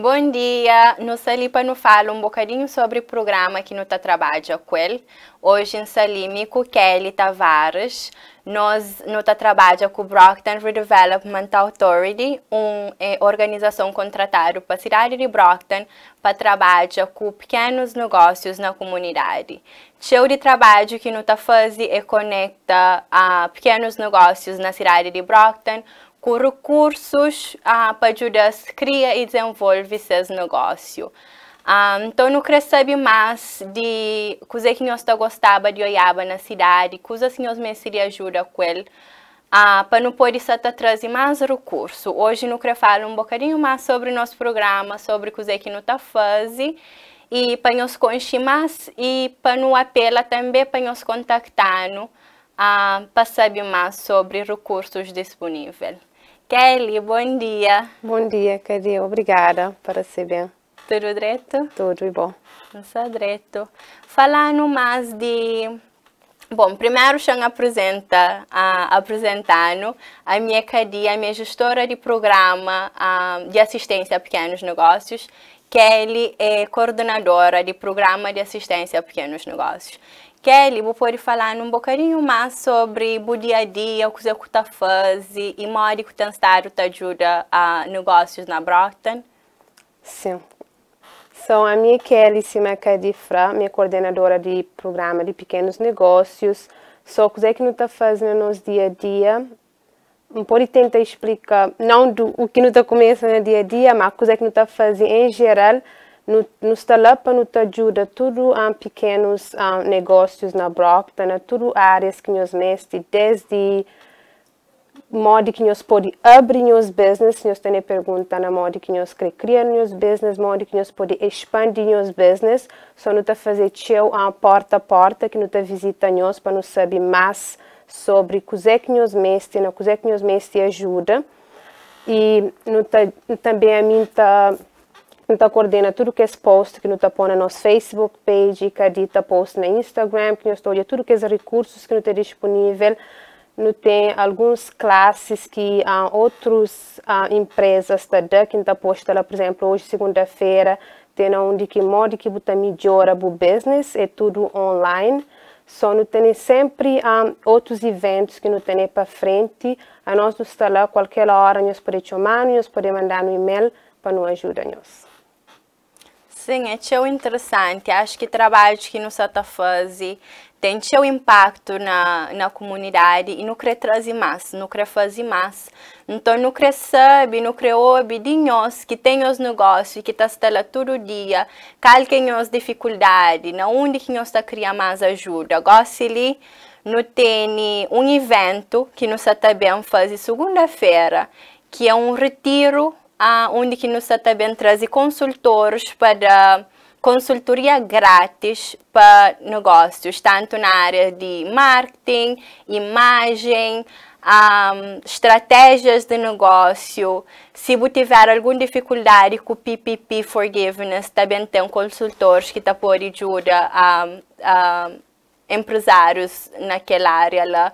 Bom dia, no Salipano falo um bocadinho sobre o programa que nós trabalhamos com ele. Hoje em Salime com Kelly Tavares, nós nós trabalhamos com o Brockton Redevelopment Authority, uma eh, organização contratada para a cidade de Brockton para trabalhar com pequenos negócios na comunidade. Cheio de trabalho que nós fazemos é conecta a pequenos negócios na cidade de Brockton com recursos ah, para ajudar se criar e desenvolver seus negócios. então, não queria saber mais de coisas que nós gostava de olhar na cidade, coisas que nós me ajuda com ele. para não poder estar trazer mais recurso. Hoje eu quero falar um bocadinho mais sobre o nosso programa, sobre o que não está fazendo e para nos conhecer mais e para nos apelar também para nos contactar para saber mais sobre recursos disponíveis. Kelly, bom dia. Bom dia, Kelly. Obrigada por receber. Tudo direito? Tudo bom. Tudo direito. Falando mais de... Bom, primeiro Xan apresenta, uh, apresentando a minha cadia, a minha gestora de programa uh, de assistência a pequenos negócios Kelly é coordenadora de programa de assistência a pequenos negócios. Kelly, vou poder falar um bocadinho mais sobre o dia a dia, o que você tá faz e modo que tem estado te ajuda a negócios na Broughton. Sim. Sou a minha Kelly Simaca de Fra, minha coordenadora de programa de pequenos negócios. Só o que é que não está fazendo no nosso dia a dia. Pode tentar explicar, não do, o que não está no dia a dia, mas o que é que não está em geral, nos talapa nos ajuda tudo a pequenos um, negócios na Brockton, tudo áreas que nós mestre, desde modo que nós pode abrir nos business, nós temos pergunta na modo que nos quer criar nos business, modo que nós pode expandir nos business, só nos fazer tchau a porta a porta que nos está visita nos para nos saber mais sobre como que nós mestre, na como que nos mestre ajuda e não também a mim está que está coordena tudo que é post que não está pondo na nossa Facebook page, que está post na Instagram, que nós olha tudo que é recursos que não temos disponível. Não tem algumas classes que ah, outras ah, empresas está da que está posta lá, por exemplo, hoje segunda-feira, tem onde que modo que você melhora o business, é tudo online. Só não tem sempre um, ah, outros eventos que não tem para frente. A nós está lá, qualquer hora, nós podemos chamar, nós podemos mandar um e-mail para nos ajudar. Nós. Sim, é tão interessante. Acho que trabalho que nós estamos fazendo tem seu impacto na, na comunidade e não quer trazer mais, não quer fazer mais. Então, não quer saber, não quer ouvir de nós que tem os negócios, que está lá todo dia, qual que é as dificuldades, na onde que nós está criando mais ajuda. Gosto se ele não tem um evento que nós também faz segunda-feira, que é um retiro onde que nós também traz consultores para consultoria grátis para negócios, tanto na área de marketing, imagem, um, estratégias de negócio. Se você tiver alguma dificuldade com o PPP Forgiveness, também tem consultores que podem tá por ajuda a, empresários naquela área lá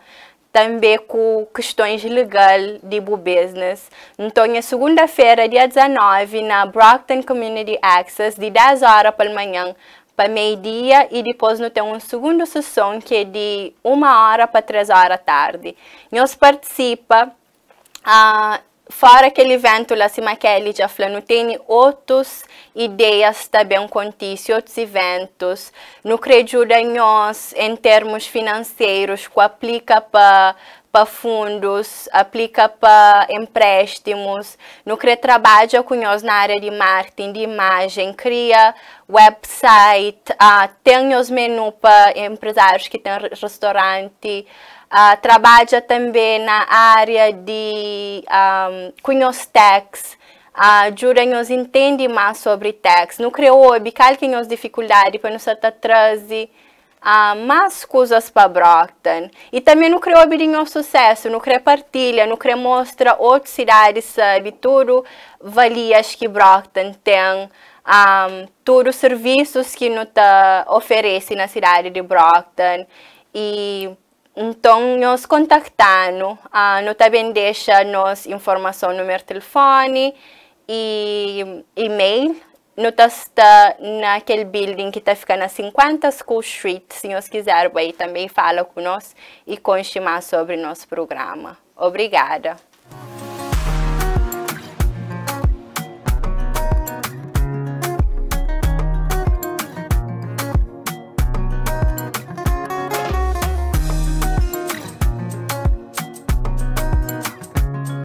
também com questões legais de business. Então, na segunda-feira, dia 19, na Brockton Community Access, de 10 horas para manhã para meio-dia e depois nós temos uma segunda sessão que é de 1 hora para 3 horas da tarde. Nós participa uh, fora aquele evento la cima che ele já falou, tem outras ideias também contigo, outros eventos, no creio ajuda nós em termos financeiros, que aplica para para fundos, aplica para empréstimos, no que trabalho com nós na área de marketing, de imagem, cria website, uh, ah, tem os menus para empresários que têm restaurante, Uh, trabalha também na área de um, cunhos textos, que ah, nos entender mais sobre texto. No criou cal que nos dificuldade para nos trazer uh, mais coisas para Brockton. E também no criou de nos sucesso, no cre partilha, no cre mostra outras cidades, sabe, tudo valias que Brockton tem. Um, todos os serviços que nos tá oferece na cidade de Brockton e então, nos contactaram, ah, nós também deixa nos informação no meu telefone e e-mail. Nós está naquele building que está ficando a 50 School Street, se nos quiser, aí também fala conosco e conte mais sobre nosso programa. Obrigada.